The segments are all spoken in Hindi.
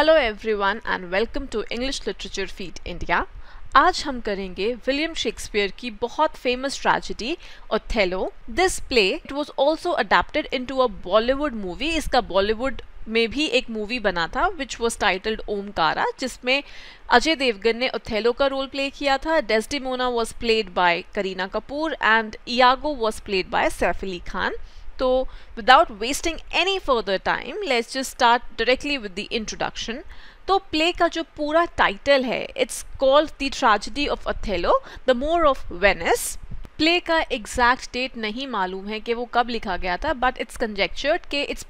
Hello everyone and welcome to English literature feat India आज हम करेंगे विलियम शेक्सपियर की बहुत famous tragedy Othello this play it was also adapted into a Bollywood movie इसका बॉलीवुड में भी एक मूवी बना था विच वॉज टाइटल्ड ओमकारा जिसमें अजय देवगन ने ओथेलो का रोल प्ले किया था Desdemona was played by Kareena Kapoor and Iago was played by Saif Ali Khan तो without wasting any further time let's just start directly with the introduction तो प्ले का जो पूरा टाइटल है it's called the tragedy of Othello the Moor of Venice play का एग्जैक्ट डेट नहीं मालूम है कि वो कब लिखा गया था बट इट्स कंजेक्चर्ड के it's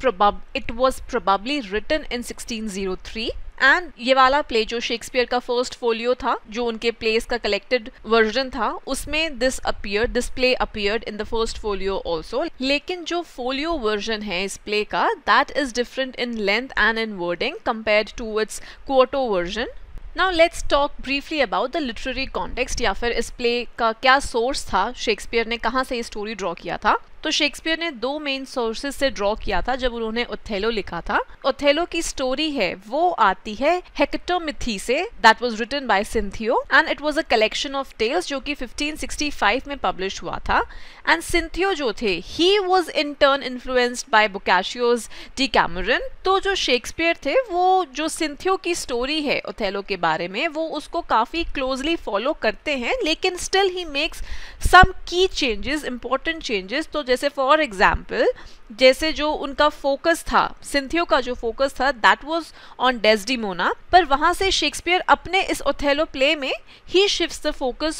it was probably written in 1603 and ये वाला प्ले जो शेक्सपियर का फर्स्ट फोलियो था जो उनके प्लेस का कलेक्टेड वर्जन था उसमें this appear this play appear in the first folio also लेकिन जो फोलियो वर्जन है इस प्ले का that is different in length and in wording compare to its quarto version now let's talk briefly about the literary context या फिर इस प्ले का क्या सोर्स था शेक्सपियर ने कहाँ से ये स्टोरी ड्रॉ किया था तो शेक्सपियर ने दो मेन सोर्सेस से ड्रॉ किया था जब उन्होंने ओथेलो लिखा था ओथेलो की स्टोरी है वो आती है हेक्टोमिथी से that was written by Cinthio and it was a collection of tales जो कि 1565 में पब्लिश हुआ था एंड सिंथियो जो थे he was in turn influenced by Boccaccio's Decameron तो जो शेक्सपियर थे वो जो सिंथियो की स्टोरी है ओथेलो के बारे में वो उसको काफ़ी क्लोजली फॉलो करते हैं लेकिन स्टिल ही मेक्स सम की चेंजेस इंपॉर्टेंट चेंजेस तो जैसे फॉर एग्जाम्पल जैसे जो उनका फोकस था सिंथियो का जो फोकस था दैट वॉज ऑन डेस्डिमोना पर वहाँ से शेक्सपियर अपने इस ओथेलो प्ले में he shift the focus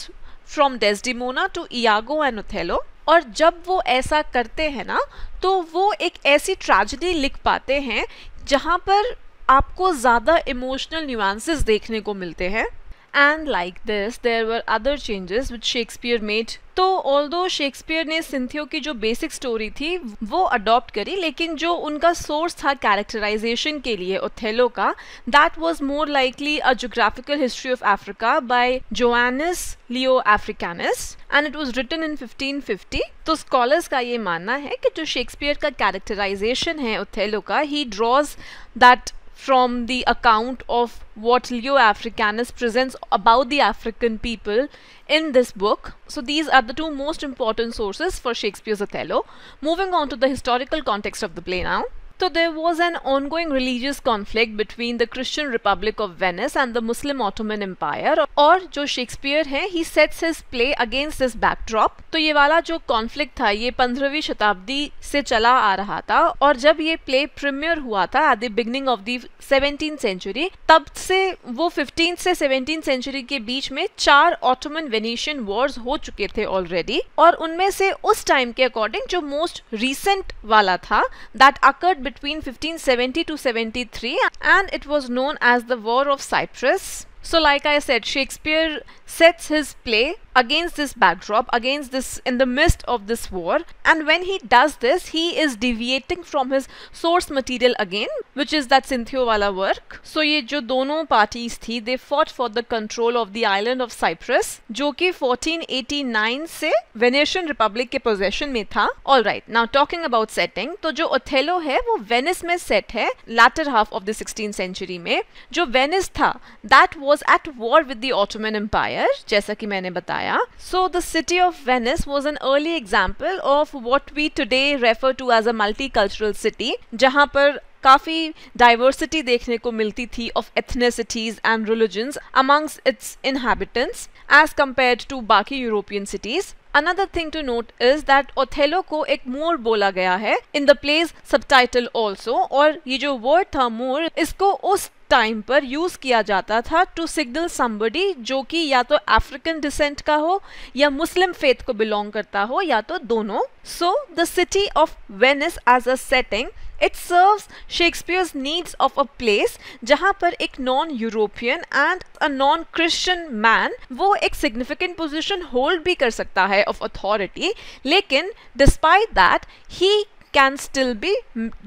from Desdemona to Iago and Othello और जब वो ऐसा करते हैं ना तो वो एक ऐसी ट्रेजिडी लिख पाते हैं जहाँ पर आपको ज़्यादा इमोशनल न्यूआंसेस देखने को मिलते हैं and like this there were other changes which Shakespeare made तो ऑल दो शेक्सपियर ने सिंथियो की जो बेसिक स्टोरी थी वो अडॉप्ट करी लेकिन जो उनका सोर्स था कैरेक्टराइजेशन के लिए ओथेलो का that was more likely a geographical history of Africa by Joannes Leo Africanus and it was written in 1550 तो स्कॉलर्स का ये मानना है कि जो शेक्सपियर का कैरेक्टराइजेशन है ओथेलो का he draws that from the account of what Leo Africanus presents about the African people in this book. So these are the two most important sources for Shakespeare's Othello. Moving on to the historical context of the play now. तो there was an ongoing religious conflict between the Christian republic of Venice and the Muslim Ottoman empire और जो शेक्सपियर है he sets his play against this backdrop तो ये वाला जो कॉन्फ्लिक्ट था ये पंद्रहवीं शताब्दी से चला आ रहा था और जब ये प्ले प्रीमियर हुआ था at the beginning of the seventeen century तब से वो फिफ्टीन से सेवनटीन सेंचुरी के बीच में चार ऑटोमन वेनेशियन वॉर्स हो चुके थे ऑलरेडी और उनमें से उस टाइम के अकॉर्डिंग जो मोस्ट रिसेंट वाला था that occurred between 1570 to 73 and it was known as the War of Cyprus. So, like I said, Shakespeare sets his play against this backdrop, against this, in the midst of this war. And when he does this, he is deviating from his source material again, which is that Sinthiowala work. So, ये जो दोनों parties थी, they fought for the control of the island of Cyprus, जो कि 1489 से Venetian Republic के possession में था. All right, now talking about setting, तो जो Othello है, वो Venice में set है, latter half of the 16th century में. जो Venice था, that was was at war with the Ottoman Empire, जैसा कि मैंने बताया. So the city of Venice was an early example of what we today refer to as a multicultural city, जहाँ पर काफ़ी डाइवर्सिटी देखने को मिलती थी of ethnicities and religions amongst its inhabitants as compare to बाकी European cities Another thing to note is that Othello को एक मोर बोला गया है the play's subtitle also और ये जो वर्ड था मोर इसको उस टाइम पर यूज़ किया जाता था टू सिग्नल समबडी जो कि या तो अफ्रीकन डिसेंट का हो या मुस्लिम फेथ को बिलोंग करता हो या तो दोनों so the city of Venice as a setting it serves Shakespeare's needs of a place जहाँ पर एक non European and a non Christian man वो एक सिग्निफिकेंट पोजिशन होल्ड भी कर सकता है ऑफ अथॉरिटी लेकिन despite that he can still be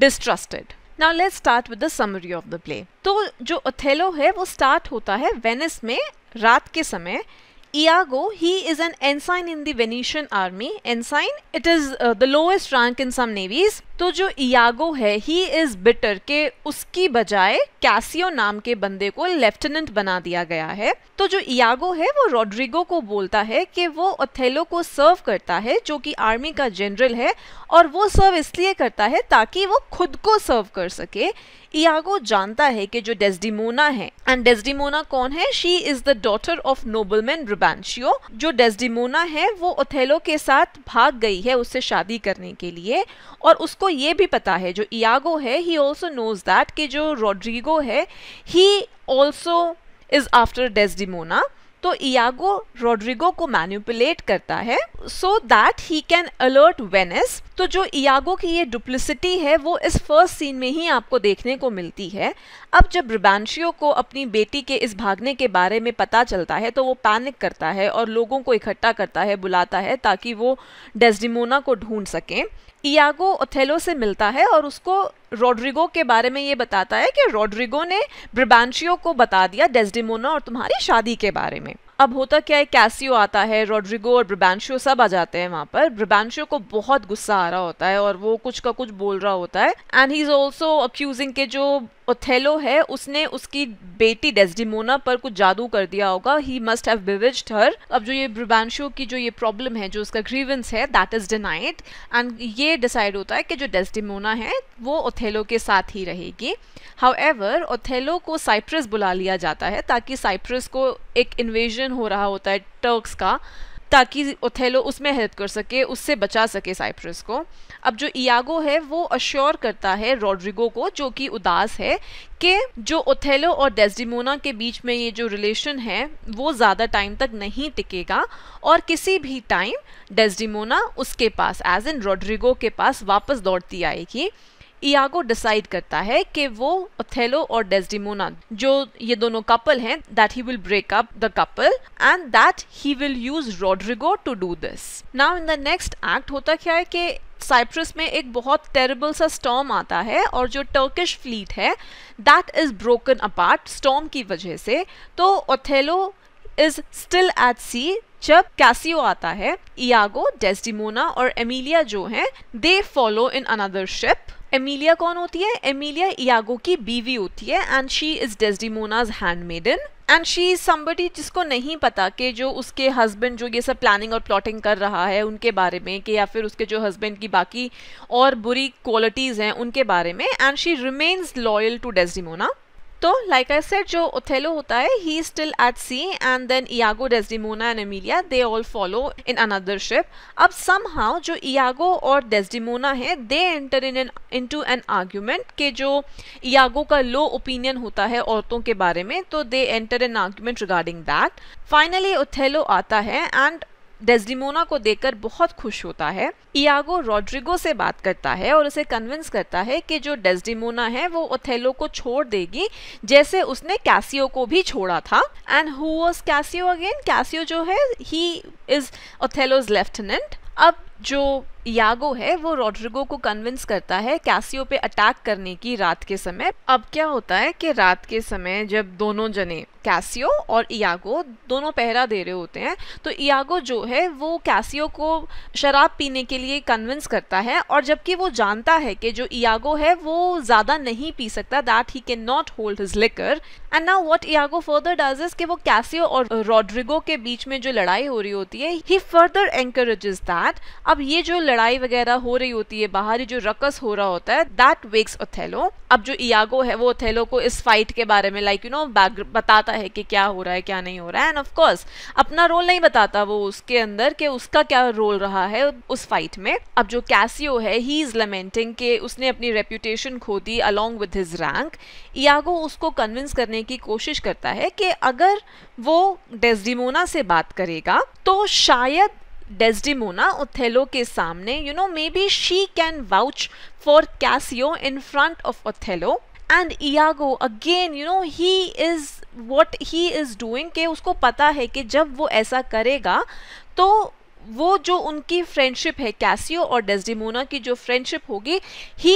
distrusted now let start with the summary of the play तो जो अथेलो है वो स्टार्ट होता है वेनिस में रात के समय Iago, he is an ensign in the Venetian army. Ensign, it is uh, the lowest rank in some navies. तो जो इयागो है ही इज़ बिटर के उसकी बजाय कैसियो नाम के बंदे को लेफ्टिनेंट बना दिया गया है तो जो इयागो है वो रोड्रिगो को बोलता है कि वो ओथेलो को सर्व करता है जो कि आर्मी का जनरल है और वो सर्व इसलिए करता है ताकि वो खुद को सर्व कर सके इयागो जानता है कि जो डेस्डिमोना है एंड डेस्डिमोना कौन है she is the daughter of nobleman Brabantio जो डेस्डिमोना है वो ओथेलो के साथ भाग गई है उससे शादी करने के लिए और उसको ये भी पता है जो इयागो है ही ऑल्सो नोज दैट कि जो रोड्रिगो है he also is after Desdemona तो इयागो रोड्रिगो को मैन्युपुलेट करता है so that he can alert Venice तो जो इयागो की ये डुप्लिसिटी है वो इस फर्स्ट सीन में ही आपको देखने को मिलती है अब जब रिबानशियो को अपनी बेटी के इस भागने के बारे में पता चलता है तो वो पैनिक करता है और लोगों को इकट्ठा करता है बुलाता है ताकि वो डेस्डिमोना को ढूंढ सकें इयागो ओथेलो से मिलता है और उसको रोड्रिगो के बारे में ये बताता है कि रोड्रिगो ने ब्रिबानशियो को बता दिया डेस्डिमोना और तुम्हारी शादी के बारे में अब होता क्या है कैसियो आता है रोड्रिगो और ब्रिबानशियो सब आ जाते हैं वहाँ पर ब्रिबानशियो को बहुत गुस्सा आ रहा होता है और वो कुछ का कुछ बोल रहा होता है and he is also accusing के जो ओथेलो है उसने उसकी बेटी डेस्डिमोना पर कुछ जादू कर दिया होगा ही मस्ट हैव बिविज्ड हर अब जो ये ब्रिबानशो की जो ये प्रॉब्लम है जो उसका ग्रीवेंस है दैट इज डिनाइड एंड ये डिसाइड होता है कि जो डेस्डिमोना है वो ओथेलो के साथ ही रहेगी हाउ एवर ओथेलो को साइप्रस बुला लिया जाता है ताकि साइप्रस को एक इन्वेजन हो रहा होता है टर्क्स का ताकि ओथेलो उसमें हेल्प कर सके उससे बचा सके साइप्रस को अब जो इयागो है वो अश्योर करता है रोड्रिगो को जो कि उदास है कि जो ओथेलो और डेस्डिमोना के बीच में ये जो रिलेशन है वो ज़्यादा टाइम तक नहीं टिकेगा और किसी भी टाइम डेस्डिमोना उसके पास एज इन रोड्रिगो के पास वापस दौड़ती आएगी इयागो डिसाइड करता है कि वो ओथेलो और डेस्डिमोना जो ये दोनों कपल हैं that he will break up the couple and that he will use Roderigo to do this now in the next act होता क्या है कि साइप्रस में एक बहुत टेरेबल सा स्टॉम आता है और जो टर्किश फ्लीट है that is broken apart storm की वजह से तो Othello is still at sea जब कैसियो आता है इयागो डेस्डिमोना और एमिलिया जो हैं they follow in another ship Emilia कौन होती है एमिलिया इयागो की बीवी होती है and she is Desdemona's handmaiden and she is somebody जिसको नहीं पता कि जो उसके हस्बैंड जो ये सब प्लानिंग और प्लॉटिंग कर रहा है उनके बारे में कि या फिर उसके जो हस्बैंड की बाकी और बुरी क्वालिटीज़ हैं उनके बारे में and she remains loyal to Desdemona तो लाइक आई सेड जो ओथेलो होता है he still at sea and then Iago Desdemona and Emilia they all follow in another ship अब सम हाउ जो इयागो और डेस्डिमोना है they enter in an into an argument के जो इयागो का लो ओपिनियन होता है औरतों के बारे में तो they enter an argument regarding that finally Othello आता है एंड डेजिमोना को देखकर बहुत खुश होता है इयागो रोड्रिगो से बात करता है और उसे कन्विंस करता है कि जो डेजिमोना है वो ओथेलो को छोड़ देगी जैसे उसने कैसियो को भी छोड़ा था and who was Cassio again Cassio जो है ही इज ओथेलोज लेफ्टिनेंट अब जो यागो है वो रोड्रिगो को कन्विंस करता है कैसियो पे अटैक करने की रात के समय अब क्या होता है कि रात के समय जब दोनों जने कैसियो और इयागो दोनों पहरा दे रहे होते हैं तो इयागो जो है वो कैसियो को शराब पीने के लिए कन्विंस करता है और जबकि वो जानता है कि जो इयागो है वो ज़्यादा नहीं पी सकता that he can not hold his liquor and now what Iago further does is कि वो कैसियो और रॉड्रिगो के बीच में जो लड़ाई हो रही होती है ही फर्दर एंकरेजेस दैट अब ये जो लड़... लड़ाई वगैरह हो रही होती है बाहरी जो रकस हो रहा होता है दैट वेक्स ओथेलो अब जो इयागो है वो ओथेलो को इस फाइट के बारे में लाइक यू नो बैक बताता है कि क्या हो रहा है क्या नहीं हो रहा है एंड ऑफकोर्स अपना रोल नहीं बताता वो उसके अंदर कि उसका क्या रोल रहा है उस फाइट में अब जो कैसियो है ही इज लमेंटिंग के उसने अपनी रेप्यूटेशन खो दी along with his rank Iago उसको कन्विंस करने की कोशिश करता है कि अगर वो डेस्डिमोना से बात करेगा तो शायद डेस्डिमोना ओथेलो के सामने you know maybe she can vouch for Cassio in front of Othello and Iago again you know he is what he is doing के उसको पता है कि जब वो ऐसा करेगा तो वो जो उनकी फ्रेंडशिप है कैसियो और डेस्डिमोना की जो फ्रेंडशिप होगी he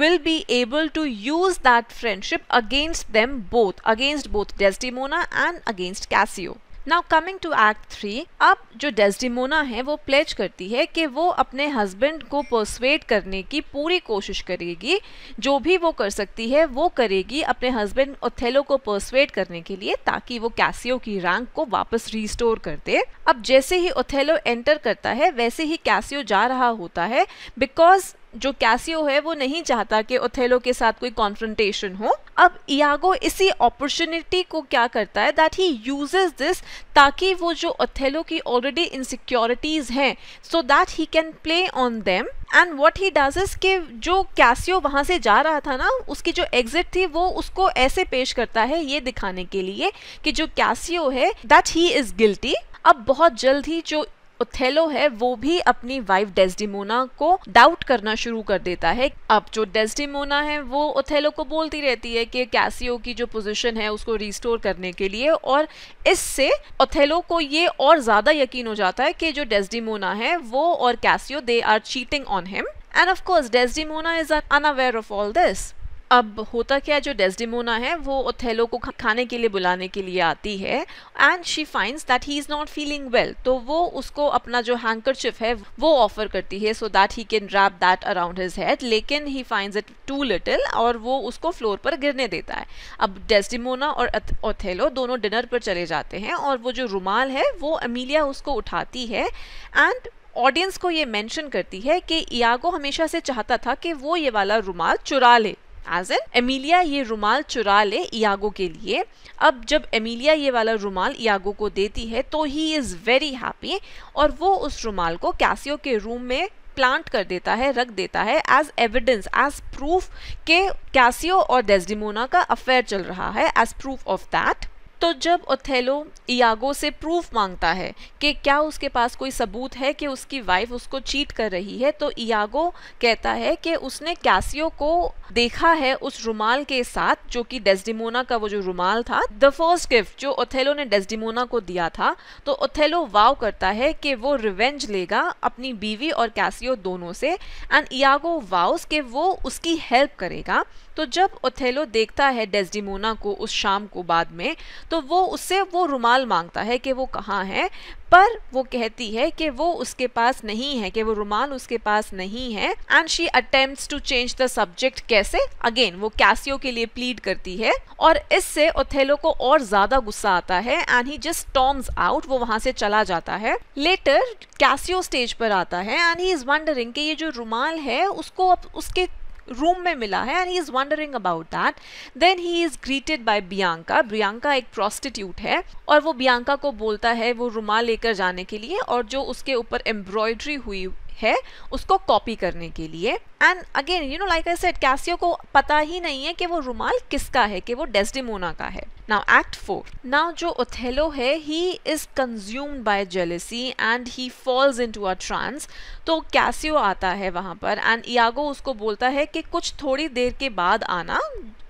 will be able to use that friendship against them both, against both Desdemona and against Cassio. Now coming to act three अब जो डेस्डिमोना है वो प्लेज करती है कि वो अपने हस्बैंड को परसुएट करने की पूरी कोशिश करेगी जो भी वो कर सकती है वो करेगी अपने हस्बैंड ओथेलो को परसुएट करने के लिए ताकि वो कैसियो की रैंक को वापस रिस्टोर कर दे अब जैसे ही ओथेलो एंटर करता है वैसे ही कैसियो जा रहा होता है बिकॉज जो कैसियो है वो नहीं चाहता कि ओथेलो के साथ कोई कॉन्फ्रेंटेशन हो अब इयागो इसी अपॉर्चुनिटी को क्या करता है दैट ही यूजेस दिस ताकि वो जो ओथेलो की ऑलरेडी इनसिक्योरिटीज हैं so that he can play on them and what he does is के जो कैसियो वहाँ से जा रहा था ना उसकी जो एग्जिट थी वो उसको ऐसे पेश करता है ये दिखाने के लिए कि जो कैसियो है दैट ही इज गिल्टी अब बहुत जल्द ही जो ओथेलो है वो भी अपनी वाइफ डेस्डिमोना को डाउट करना शुरू कर देता है अब जो डेस्डिमोना है वो ओथेलो को बोलती रहती है कि कैसियो की जो पोजीशन है उसको रिस्टोर करने के लिए और इससे ओथेलो को ये और ज़्यादा यकीन हो जाता है कि जो डेस्डिमोना है वो और Cassio they are cheating on him and of course Desdemona is unaware of all this अब होता क्या है जो डेस्डिमोना है वो ओथेलो को खाने के लिए बुलाने के लिए आती है and she finds that he is not feeling well तो वो उसको अपना जो हैंकर है वो ऑफर करती है so that he can wrap that around his head लेकिन he finds it too little और वो उसको फ्लोर पर गिरने देता है अब डेस्डिमोना और ओथेलो दोनों डिनर पर चले जाते हैं और वो जो रुमाल है वो अमीलिया उसको उठाती है एंड ऑडियंस को ये मेंशन करती है कि इयागो हमेशा से चाहता था कि वो ये वाला रुमाल चुरा ले एज एन एमिलिया ये रुमाल चुरा ले इयागो के लिए अब जब एमिलिया ये वाला रुमाल इयागो को देती है तो ही इज़ वेरी हैप्पी और वो उस रुमाल को कैसियो के रूम में प्लांट कर देता है रख देता है एज एविडेंस एज प्रूफ के कैसियो और डेजडिमोना का अफेयर चल रहा है एज प्रूफ ऑफ दैट तो जब ओथेलो इयागो से प्रूफ मांगता है कि क्या उसके पास कोई सबूत है कि उसकी वाइफ उसको चीट कर रही है तो इयागो कहता है कि उसने कैसियो को देखा है उस रुमाल के साथ जो कि डेस्डिमोना का वो जो रुमाल था द फर्स्ट गिफ्ट जो ओथेलो ने डेस्डिमोना को दिया था तो ओथेलो वाव करता है कि वो रिवेंज लेगा अपनी बीवी और कैसियो दोनों से एंड इयागो वाउस के वो उसकी हेल्प करेगा तो जब ओथेलो देखता है डेजडीमोना को उस शाम को बाद में तो वो उससे वो रुमाल मांगता है कि वो कहाँ है पर वो कहती है कि वो उसके पास नहीं है कि वो रुमाल उसके पास नहीं है and she attempts to change the subject कैसे अगेन वो कैसियो के लिए प्लीड करती है और इससे ओथेलो को और ज्यादा गुस्सा आता है and he just storms out वो वहां से चला जाता है लेटर कैसियो स्टेज पर आता है एंड ही इज वंडरिंग कि ये जो रुमाल है उसको अब उसके रूम में मिला है and he is wondering about that then he is greeted by Bianca Bianca एक प्रॉस्टिट्यूट है और वो बियांका को बोलता है वो रुमाल लेकर जाने के लिए और जो उसके ऊपर एम्ब्रॉयडरी हुई है उसको कॉपी करने के लिए and again you know like I said Cassio को पता ही नहीं है कि वो रुमाल किसका है कि वो डेस्डिमोना का है नाउ एक्ट फोर नाउ जो ओथेलो है he is consumed by jealousy and he falls into a trance तो कैसियो आता है वहां पर एंड इयागो उसको बोलता है कि कुछ थोड़ी देर के बाद आना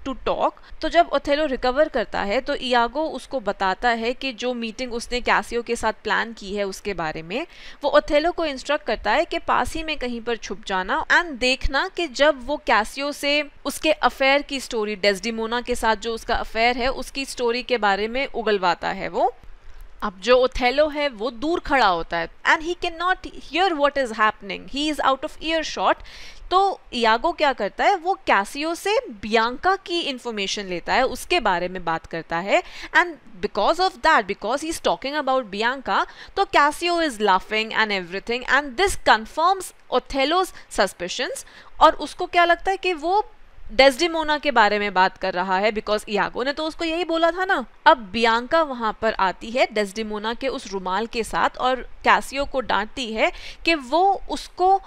टू टॉक तो जब ओथेलो रिकवर करता है तो इयागो उसको बताता है कि जो मीटिंग उसने कैसियो के साथ प्लान की है उसके बारे में वो ओथेलो को इंस्ट्रक्ट करता है कि पास ही में कहीं पर छुप जाना एंड देखना कि जब वो कैसियो से उसके अफेयर की स्टोरी डेस्डिमोना के साथ जो उसका अफेयर है उसकी स्टोरी के बारे में उगलवाता है वो अब जो ओथेलो है वो दूर खड़ा होता है and he can not hear what is happening he is out of earshot तो यागो क्या करता है वो कैसियो से बियांका की इंफॉर्मेशन लेता है उसके बारे में बात करता है and because of that because he is talking about Bianca तो Cassio is laughing and everything and this confirms Othello's suspicions और उसको क्या लगता है कि वो डेस्डिमोना के बारे में बात कर रहा है बिकॉज इयागो ने तो उसको यही बोला था ना अब बियांका वहां पर आती है डेस्डिमोना के उस रुमाल के साथ और कैसियो को डांटती है कि वो उसको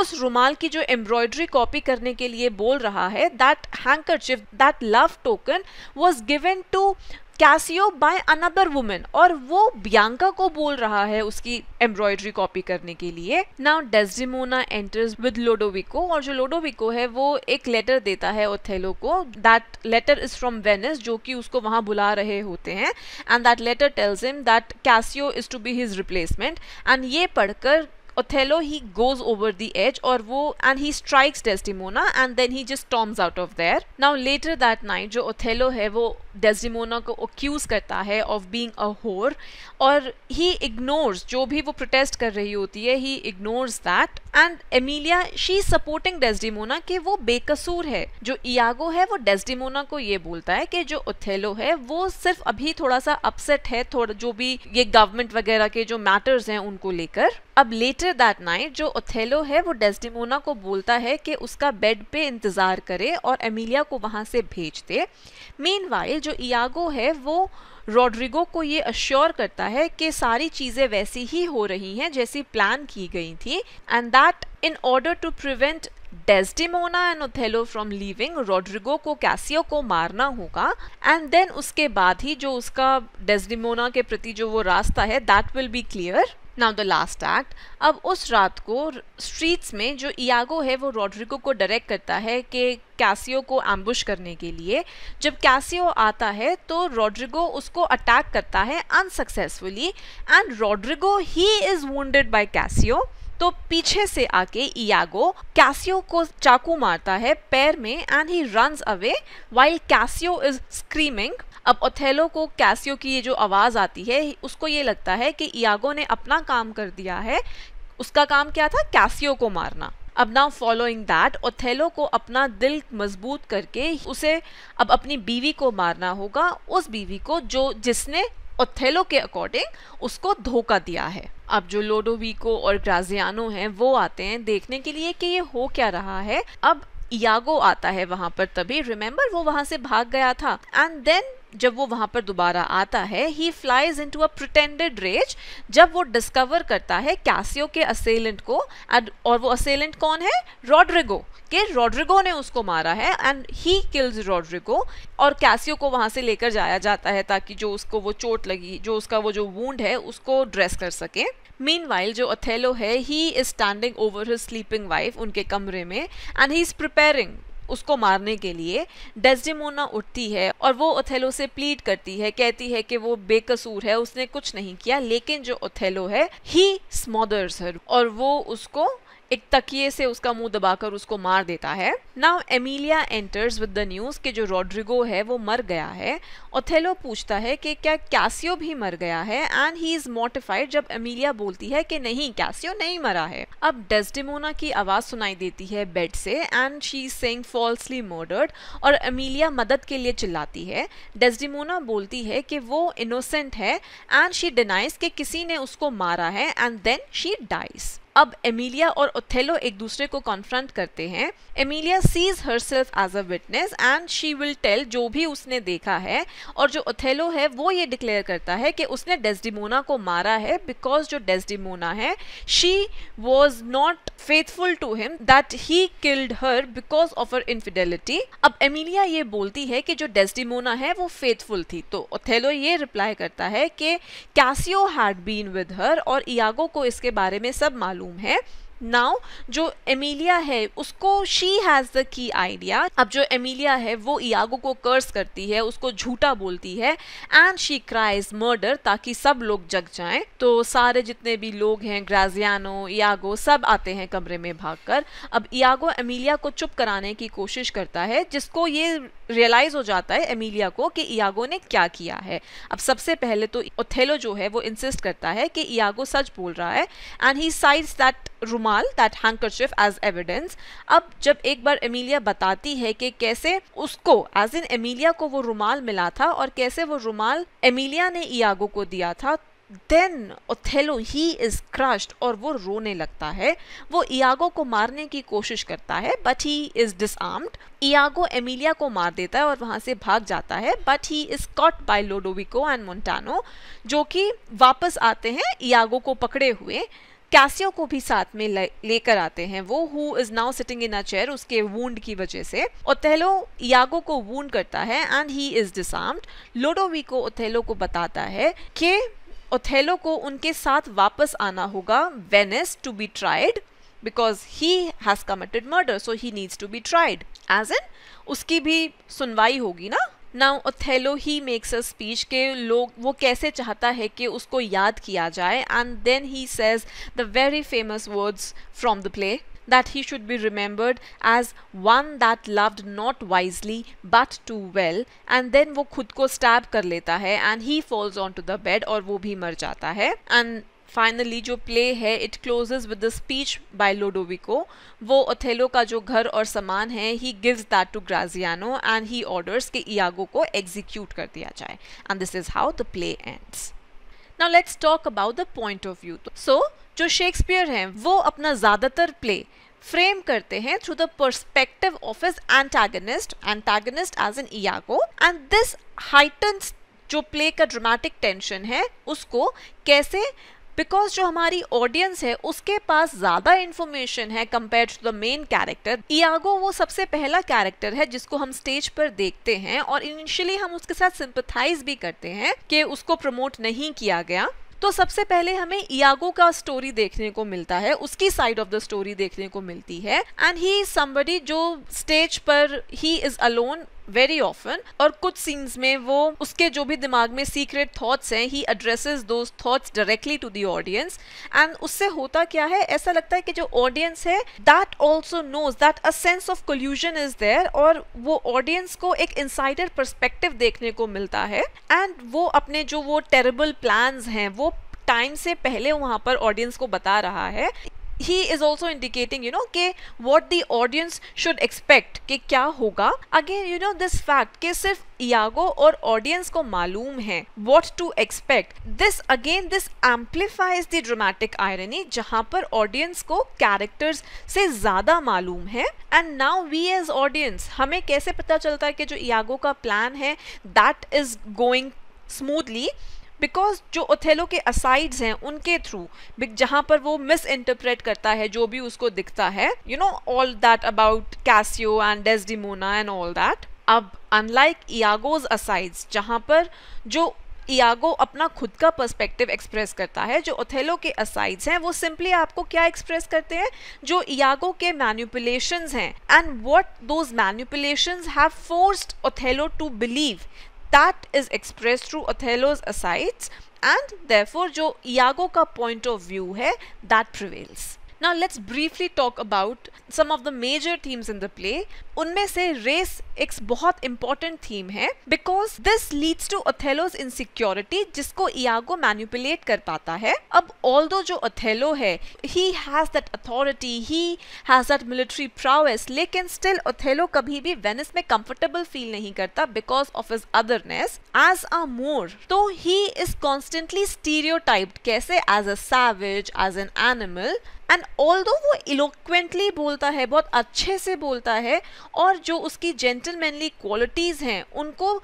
उस रुमाल की जो एम्ब्रॉयडरी कॉपी करने के लिए बोल रहा है that handkerchief that love token was given to Cassio by another women और वो बियांका को बोल रहा है उसकी एम्ब्रॉयडरी कॉपी करने के लिए now Desdemona enters with Lodovico और जो लोडोविको है वो एक लेटर देता है ओथेलो को that letter is from Venice जो कि उसको वहां बुला रहे होते हैं and that letter tells him that Cassio is to be his replacement एंड ये पढ़कर Othello he goes over the edge or wo and he strikes Desdemona and then he just storms out of there. Now later that night जो Othello है वो Desdemona को accuse करता है of being a whore और he ignores जो भी वो protest कर रही होती है he ignores that and Emilia she supporting Desdemona कि वो बेकसूर है जो Iago है वो Desdemona को ये बोलता है कि जो Othello है वो सिर्फ अभी थोड़ा सा अपसेट है थोड़ा जो भी ये गवर्नमेंट वगैरह के जो मैटर्स हैं उनको लेकर अब लेटर दैट नाइट जो ओथेलो है वो डेस्डिमोना को बोलता है कि उसका बेड पे इंतज़ार करे और एमिलिया को वहाँ से भेज दे मेन जो इयागो है वो रोड्रिगो को ये अश्योर करता है कि सारी चीज़ें वैसी ही हो रही हैं जैसी प्लान की गई थी and that in order to prevent Desdemona and Othello from leaving Roderigo को कैसियो को मारना होगा एंड देन उसके बाद ही जो उसका डेस्डिमोना के प्रति जो वो रास्ता है that will be clear now the last act अब उस रात को स्ट्रीट्स में जो इयागो है वो रॉड्रिगो को डायरेक्ट करता है कि कैसियो को एम्बुश करने के लिए जब कैसियो आता है तो रॉड्रिगो उसको अटैक करता है unsuccessfully and Roderigo he is wade by Cassio तो पीछे से आके इयागो कैसियो को चाकू मारता है पैर में and he runs away while Cassio is screaming अब ओथेलो को कैसियो की ये जो आवाज़ आती है उसको ये लगता है कि इयागो ने अपना काम कर दिया है उसका काम क्या था कैसियो को मारना अब नाउ फॉलोइंग दैट ओथेलो को अपना दिल मजबूत करके उसे अब अपनी बीवी को मारना होगा उस बीवी को जो जिसने ओथेलो के अकॉर्डिंग उसको धोखा दिया है अब जो लोडोविको और ग्राजियानो हैं वो आते हैं देखने के लिए कि ये हो क्या रहा है अब यागो आता है वहां पर तभी रिमेम्बर वो वहां से भाग गया था एंड देन जब वो वहां पर दोबारा आता है he flies into a pretended rage जब वो डिस्कवर करता है कैसियो के असेलेंट को और वो असेलेंट कौन है रॉड्रिगो के रॉड्रिगो ने उसको मारा है एंड ही किल्स रॉड्रिगो और कैसियो को वहां से लेकर जाया जाता है ताकि जो उसको वो चोट लगी जो उसका वो जो वूंड है उसको ड्रेस कर सके मीन जो अथेलो है he is standing over his sleeping wife उनके कमरे में एंड ही इज़ प्रिपेयरिंग उसको मारने के लिए डेस्डेमोना उठती है और वो ओथेलो से प्लीट करती है कहती है कि वो बेकसूर है उसने कुछ नहीं किया लेकिन जो ओथेलो है ही स्मॉदर्स हर और वो उसको एक तकिए से उसका मुंह दबाकर उसको मार देता है now Emilia enters with the news कि जो रोड्रिगो है वो मर गया है ओथेलो पूछता है कि क्या कैसियो भी मर गया है एंड ही इज मोटिफाइड जब एमिलिया बोलती है कि नहीं कैसियो नहीं मरा है अब डेस्टिमोना की आवाज सुनाई देती है बेड से and she saying falsely murdered और एमिलिया मदद के लिए चिल्लाती है डेस्टिमोना बोलती है कि वो इनोसेंट है एंड शी डिनाइज कि किसी ने उसको मारा है एंड देन शी डाइज अब एमिलिया और ओथेलो एक दूसरे को कॉन्फ्रंट करते हैं Emilia sees herself as a witness and she will tell जो भी उसने देखा है और जो ओथेलो है वो ये डिक्लेयर करता है कि उसने डेस्डिमोना को मारा है बिकॉज जो डेस्डिमोना है she was not faithful to him that he killed her because of her infidelity अब एमिलिया ये बोलती है कि जो डेस्डिमोना है वो फेथफुल थी तो ओथेलो ये रिप्लाई करता है कि Cassio had been with her और इयागो को इसके बारे में सब मालूम रूम है नाउ जो एमिलिया है उसको she has the key idea अब जो एमिलिया है वो इयागो को कर्स करती है उसको झूठा बोलती है एंड शी क्राइज मर्डर ताकि सब लोग जग जाएं तो सारे जितने भी लोग हैं ग्राजियानो इयागो सब आते हैं कमरे में भागकर अब इयागो एमिलिया को चुप कराने की कोशिश करता है जिसको ये रियलाइज़ हो जाता है एमिलिया को कि इयागो ने क्या किया है अब सबसे पहले तो ओथेलो जो है वो इंसिस्ट करता है कि इयागो सच बोल रहा है एंड ही साइड्स दैट रूमा रुमाल दैट हैंकरशिफ एज एविडेंस अब जब एक बार एमिलिया बताती है कि कैसे उसको एज इन एमिलिया को वो रुमाल मिला था और कैसे वो रुमाल एमिलिया ने इयागो को दिया था then Othello he is crushed और वो रोने लगता है वो इयागो को मारने की कोशिश करता है but he is disarmed Iago Emilia को मार देता है और वहां से भाग जाता है but he is caught by Lodovico and Montano जो कि वापस आते हैं इयागो को पकड़े हुए कैसियो को भी साथ में लेकर आते हैं वो who is now sitting in a chair उसके वूंड की वजह से ओथेलो यागो को वूंड करता है and he is disarmed Lodovico Othello को बताता है कि ओथेलो को उनके साथ वापस आना होगा Venice to be tried because he has committed murder so he needs to be tried as an उसकी भी सुनवाई होगी ना now Othello he makes a speech के लोग वो कैसे चाहता है कि उसको याद किया जाए and then he says the very famous words from the play that he should be remembered as one that loved not wisely but too well एंड देन वो खुद को स्टैब कर लेता है and he falls onto the bed और वो भी मर जाता है एंड फाइनली जो प्ले है it closes with the speech by Lodovico वो ओथेलो का जो घर और सामान है he gives that to Graziano and he orders के इयागो को एग्जीक्यूट कर दिया जाए and this is how the play ends now let's talk about the point of view so जो शेक्सपियर हैं वो अपना ज़्यादातर प्ले फ्रेम करते हैं through the perspective of his antagonist antagonist as an Iago and this heightens जो प्ले का ड्रामेटिक टेंशन है उसको कैसे बिकॉज जो हमारी ऑडियंस है उसके पास ज्यादा इन्फॉर्मेशन है compare to the main character Iago वो सबसे पहला कैरेक्टर है जिसको हम स्टेज पर देखते हैं और इनिशियली हम उसके साथ सिंपथाइज भी करते हैं कि उसको प्रमोट नहीं किया गया तो सबसे पहले हमें इयागो का स्टोरी देखने को मिलता है उसकी साइड ऑफ द स्टोरी देखने को मिलती है एंड ही समबडी जो स्टेज पर he is alone very often और कुछ सीन्स में वो उसके जो भी दिमाग में सीक्रेट थॉट्स हैं he addresses those thoughts directly to the audience and उससे होता क्या है ऐसा लगता है कि जो ऑडियंस है that also knows that a sense of collusion is there और वो ऑडियंस को एक इंसाइडर परस्पेक्टिव देखने को मिलता है एंड वो अपने जो वो टेरेबल प्लान्स हैं वो टाइम से पहले वहाँ पर ऑडियंस को बता रहा है he is also indicating you know के what the audience should expect कि क्या होगा again you know this fact कि सिर्फ यागो और ऑडियंस को मालूम है what to expect this again this amplifies the dramatic irony जहाँ पर ऑडियंस को कैरेक्टर्स से ज्यादा मालूम है and now we as audience हमें कैसे पता चलता है कि जो यागो का प्लान है that is going smoothly because जो ओथेलो के असाइड्स हैं उनके थ्रू जहां पर वो मिस इंटरप्रेट करता है जो भी उसको दिखता है you know all that about Cassio and Desdemona and all that अब अनलाइक इयागोज असाइड्स जहां पर जो इयागो अपना खुद का पर्सपेक्टिव एक्सप्रेस करता है जो ओथेलो के असाइड्स हैं वो सिंपली आपको क्या एक्सप्रेस करते हैं जो इयागो के मैन्यूपुलेशंस हैं and what those manipulations have forced Othello to believe that is expressed through Othello's asides and therefore जो iago का point of view है that prevails. Now let's briefly talk about some of the major themes in the play. Unme se race ek bahut important theme hai because this leads to Othello's insecurity jisko Iago manipulate kar pata hai. Ab although jo Othello hai, he has that authority he has that military prowess lekin still Othello कभी bhi Venice में comfortable feel nahi karta because of his otherness as a Moor So he is constantly stereotyped kaise as a savage as an animal and although वो इलोक्वेंटली बोलता है बहुत अच्छे से बोलता है और जो उसकी जेंटलमैनली क्वालिटीज़ हैं उनको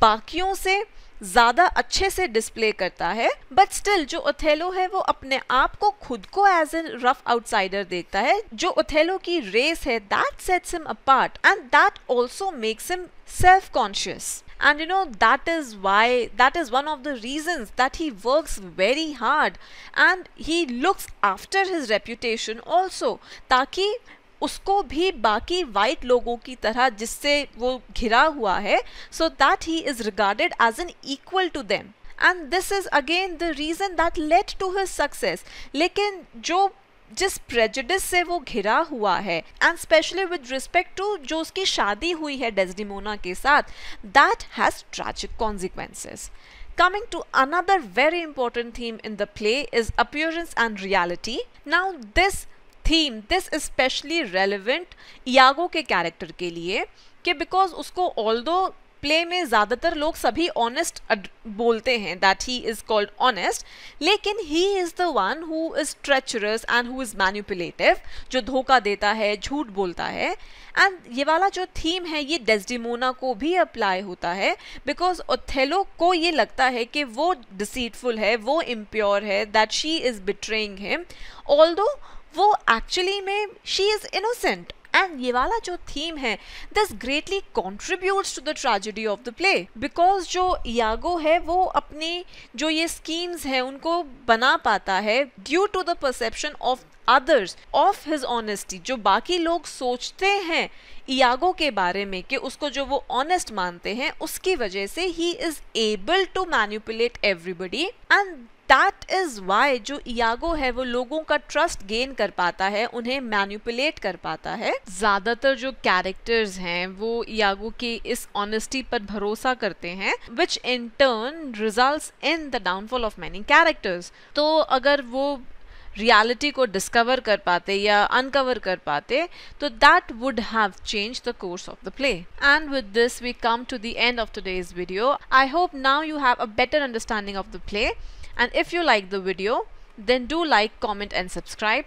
बाकियों से ज़्यादा अच्छे से डिस्प्ले करता है बट स्टिल जो ओथेलो है वो अपने आप को खुद को एज ए रफ आउटसाइडर देखता है जो ओथेलो की रेस है that sets him apart and that also makes him self conscious and you know that is why that is one of the reasons that he works very hard and he looks after his reputation also taki usko bhi baki white logo ki tarah jisse wo ghira hua hai so that he is regarded as an equal to them and this is again the reason that led to his success lekin Job. जिस प्रेजिडिस से वो घिरा हुआ है and specially with respect to जो उसकी शादी हुई है डेस्डिमोना के साथ that has tragic consequences Coming to another very important theme in the play is appearance and reality. Now this theme, this is specially relevant Iago के character के लिए कि because उसको although प्ले में ज़्यादातर लोग सभी ऑनेस्ट बोलते हैं that he is called honest लेकिन he is the one who is treacherous and who is manipulative जो धोखा देता है झूठ बोलता है एंड ये वाला जो थीम है ये डेस्डिमोना को भी अप्लाई होता है बिकॉज ओथेलो को ये लगता है कि वो डिसीटफुल है वो इम्प्योर है that she is betraying him all वो एक्चुअली में शी इज़ इनोसेंट एंड ये वाला जो थीम है this greatly contributes to the tragedy of the play because जो यागो है वो अपनी जो ये स्कीम्स हैं उनको बना पाता है due to the perception of others of his honesty जो बाकी लोग सोचते हैं इयागो के बारे में कि उसको जो वो ऑनेस्ट मानते हैं उसकी वजह से he is able to manipulate everybody and that is why जो इयागो है वो लोगों का ट्रस्ट गेन कर पाता है उन्हें मैन्यूपुलेट कर पाता है ज़्यादातर जो कैरेक्टर्स हैं वो इयागो की इस ऑनेस्टी पर भरोसा करते हैं which in turn result in the downfall of many characters तो अगर वो रियलिटी को डिस्कवर कर पाते या अनकवर कर पाते तो that would have change the course of the play and with this we come to the end of today's video I hope now you have a better understanding of the play And if you like the video, then do like, comment and subscribe.